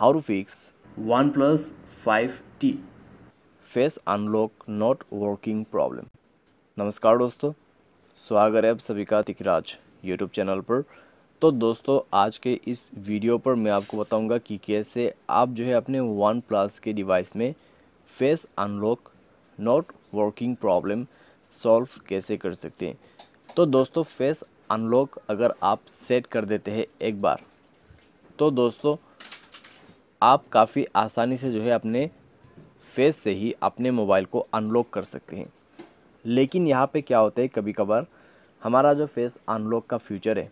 how to fix OnePlus 5T face unlock not working problem नमस्कार दोस्तों स्वागत है आप सभी का तिकराज यूट्यूब चैनल पर तो दोस्तों आज के इस वीडियो पर मैं आपको बताऊंगा कि कैसे आप जो है अपने वन प्लस के डिवाइस में face unlock not working problem solve कैसे कर सकते हैं तो दोस्तों फेस अनलॉक अगर आप सेट कर देते हैं एक बार तो दोस्तों आप काफ़ी आसानी से जो है अपने फेस से ही अपने मोबाइल को अनलॉक कर सकते हैं लेकिन यहाँ पे क्या होता है कभी कभार हमारा जो फेस अनलॉक का फ्यूचर है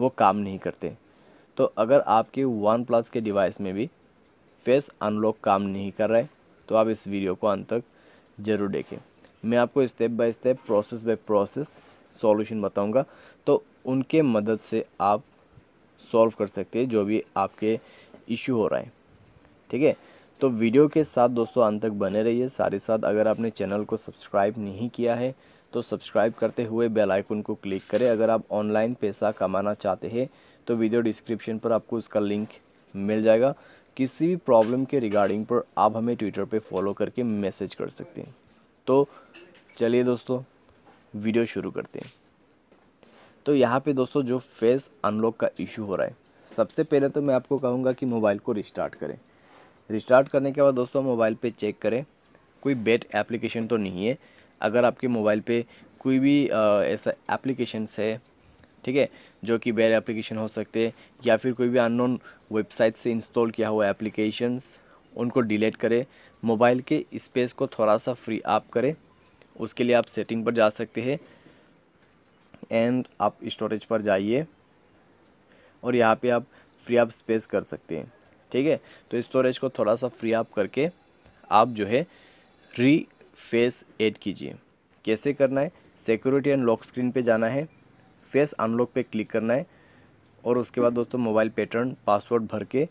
वो काम नहीं करते तो अगर आपके वन प्लस के डिवाइस में भी फेस अनलॉक काम नहीं कर रहा है तो आप इस वीडियो को अंत तक ज़रूर देखें मैं आपको step by step process by process solution बताऊंगा तो उनके मदद से आप सॉल्व कर सकते हैं जो भी आपके इश्यू हो रहा है ठीक है तो वीडियो के साथ दोस्तों अंत तक बने रहिए साथ ही साथ अगर आपने चैनल को सब्सक्राइब नहीं किया है तो सब्सक्राइब करते हुए बेल आइकन को क्लिक करें अगर आप ऑनलाइन पैसा कमाना चाहते हैं तो वीडियो डिस्क्रिप्शन पर आपको उसका लिंक मिल जाएगा किसी भी प्रॉब्लम के रिगार्डिंग पर आप हमें ट्विटर पर फॉलो करके मैसेज कर सकते हैं तो चलिए दोस्तों वीडियो शुरू करते हैं तो यहाँ पे दोस्तों जो फेस अनलॉक का इशू हो रहा है सबसे पहले तो मैं आपको कहूँगा कि मोबाइल को रिस्टार्ट करें रिस्टार्ट करने के बाद दोस्तों मोबाइल पे चेक करें कोई बेट एप्लीकेशन तो नहीं है अगर आपके मोबाइल पे कोई भी ऐसा एप्लीकेशंस है ठीक है जो कि बेट एप्लीकेशन हो सकते हैं या फिर कोई भी अननोन वेबसाइट से इंस्टॉल किया हुआ एप्लीकेशंस उनको डिलीट करें मोबाइल के स्पेस को थोड़ा सा फ्री आप करें उसके लिए आप सेटिंग पर जा सकते हैं एंड आप स्टोरेज पर जाइए और यहाँ पे आप फ्री आप स्पेस कर सकते हैं ठीक है तो स्टोरेज को थोड़ा सा फ्री आप करके आप जो है री फेस एड कीजिए कैसे करना है सिक्योरिटी एंड लॉक स्क्रीन पे जाना है फेस अनलॉक पे क्लिक करना है और उसके बाद दोस्तों मोबाइल पैटर्न पासवर्ड भर के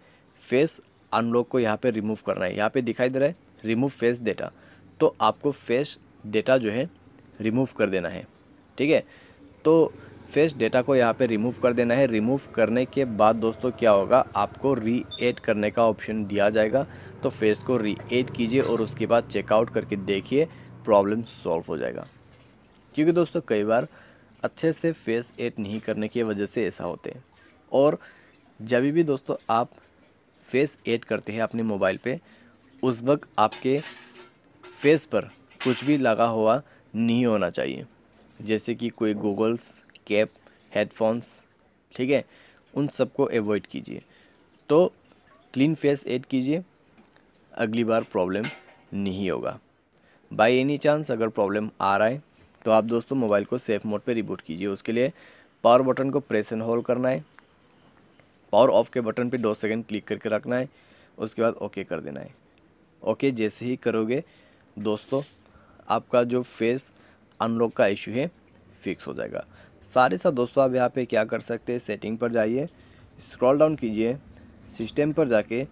फेस अनलॉक को यहाँ पे रिमूव करना है यहाँ पे दिखाई दे रहा है रिमूव फेस डेटा तो आपको फेस डेटा जो है रिमूव कर देना है ठीक है तो फेस डेटा को यहाँ पे रिमूव कर देना है रिमूव करने के बाद दोस्तों क्या होगा आपको री एड करने का ऑप्शन दिया जाएगा तो फेस को री एड कीजिए और उसके बाद चेकआउट करके देखिए प्रॉब्लम सॉल्व हो जाएगा क्योंकि दोस्तों कई बार अच्छे से फेस एड नहीं करने की वजह से ऐसा होते हैं और जब भी दोस्तों आप फेस एड करते हैं अपने मोबाइल पर उस वक्त आपके फेस पर कुछ भी लगा हुआ नहीं होना चाहिए जैसे कि कोई गूगल्स कैप हेडफोन्स ठीक है उन सबको एवॉइड कीजिए तो क्लीन फेस ऐड कीजिए अगली बार प्रॉब्लम नहीं होगा बाय एनी चांस अगर प्रॉब्लम आ रहा है तो आप दोस्तों मोबाइल को सेफ मोड पे रिबूट कीजिए उसके लिए पावर बटन को प्रेस एंड होल्ड करना है पावर ऑफ के बटन पे दो सेकंड क्लिक करके रखना है उसके बाद ओके कर देना है ओके जैसे ही करोगे दोस्तों आपका जो फेस अनलॉक का इशू है फिक्स हो जाएगा सारे साथ दोस्तों आप यहाँ पे क्या कर सकते हैं सेटिंग पर जाइए स्क्रॉल डाउन कीजिए सिस्टम पर जाके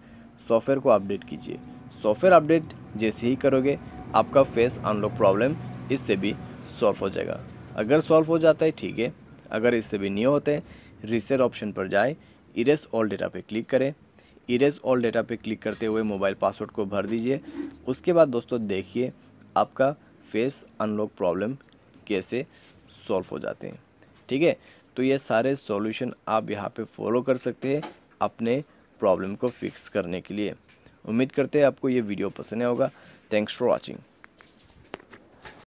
सॉफ्टवेयर को अपडेट कीजिए सॉफ्टवेयर अपडेट जैसे ही करोगे आपका फेस अनलॉक प्रॉब्लम इससे भी सॉल्व हो जाएगा अगर सॉल्व हो जाता है ठीक है अगर इससे भी नहीं होते रिसेट ऑप्शन पर जाए इरेस ऑल डेटा पे क्लिक करें इरेस ऑल डेटा पे क्लिक करते हुए मोबाइल पासवर्ड को भर दीजिए उसके बाद दोस्तों देखिए आपका फेस अनलॉक प्रॉब्लम कैसे सॉल्व हो जाते हैं ठीक है तो ये सारे सॉल्यूशन आप यहाँ पे फॉलो कर सकते हैं अपने प्रॉब्लम को फिक्स करने के लिए उम्मीद करते हैं आपको ये वीडियो पसंद आएगा थैंक्स फॉर वॉचिंग